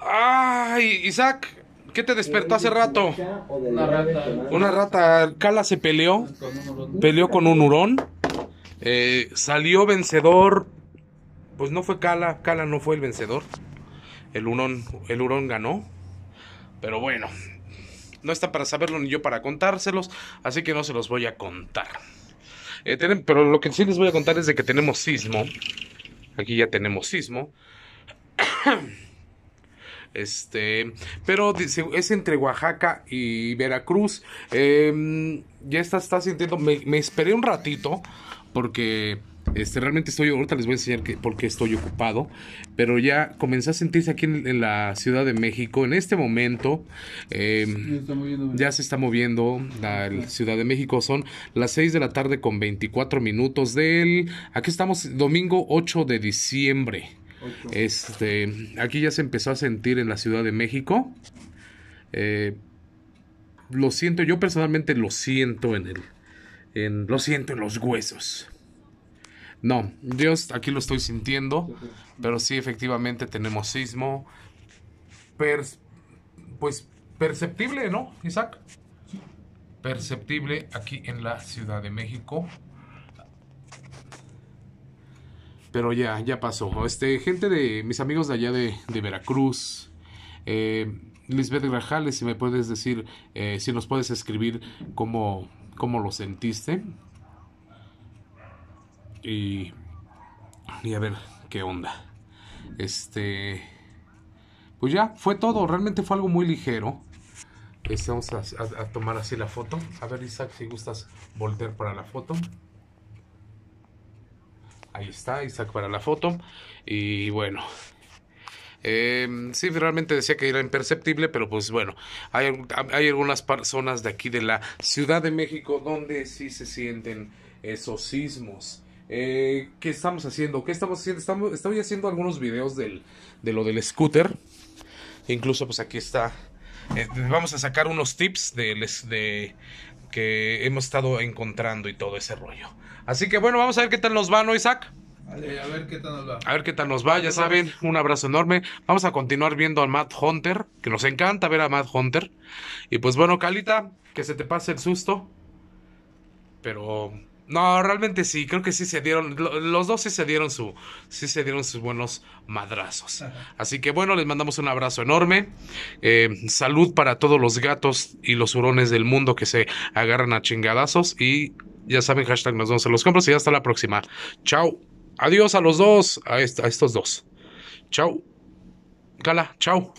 Ay, Isaac, ¿qué te despertó hace rato? Una rata. Una rata. Cala se peleó. Peleó con un hurón. Eh, salió vencedor. Pues no fue Cala. Cala no fue el vencedor. El hurón, el hurón ganó. Pero bueno, no está para saberlo ni yo para contárselos. Así que no se los voy a contar. Eh, pero lo que sí les voy a contar es de que tenemos sismo. Aquí ya tenemos sismo. Este, pero es entre Oaxaca y Veracruz. Em, ya está, está sintiendo. Me, esperé un ratito porque este, realmente estoy. Ahorita les voy a enseñar que, por qué estoy ocupado. Pero ya comencé a sentirse aquí en, la Ciudad de México. En este momento em, ya se está moviendo la, la, Ciudad de México. Son las 6 de la tarde con 24 minutos del. Aquí estamos, domingo 8 de diciembre. Este, aquí ya se empezó a sentir en la Ciudad de México. Eh, lo siento, yo personalmente lo siento en el, en, lo siento en los huesos. No, Dios, aquí lo estoy sintiendo, pero sí efectivamente tenemos sismo, pues perceptible, ¿no, Isaac? Perceptible aquí en la Ciudad de México. Pero ya, ya pasó. Este, gente de mis amigos de allá de, Veracruz. Eh, Lisbeth Grajales, si me puedes decir, eh, si nos puedes escribir cómo, cómo lo sentiste. Y, a ver qué onda. Este, pues ya, fue todo. Realmente fue algo muy ligero. Este, vamos a tomar así la foto. A ver, Isaac, si gustas voltear para la foto. Ahí está, Isaac para la foto. Y bueno, em, sí, realmente decía que era imperceptible, pero pues bueno, hay, hay algunas personas de aquí de la Ciudad de México donde sí se sienten esos sismos. Eh, ¿Qué estamos haciendo? ¿Qué estamos haciendo? Estamos, estoy haciendo algunos videos del, de lo del scooter. Incluso pues aquí está eh, vamos a sacar unos tips de, de, que hemos estado encontrando y todo ese rollo. Así que bueno, vamos a ver qué tal nos va, ¿no, Isaac? a ver qué tal nos va. A ver qué tal nos va, ya saben, un abrazo enorme. Vamos a continuar viendo a Matt Hunter, que nos encanta ver a Matt Hunter. Y pues bueno, Calita, que se te pase el susto. Pero no, realmente sí, creo que sí se dieron, los dos sí se dieron su, sí se dieron sus buenos madrazos. Así que bueno, les mandamos un abrazo enorme. Eh, salud para todos los gatos y los hurones del mundo que se agarran a chingadazos. Y ya saben, hashtag nos vemos a los compros y hasta la próxima. Chao. Adiós a los dos, a, estos dos. Chao. Cala, chao.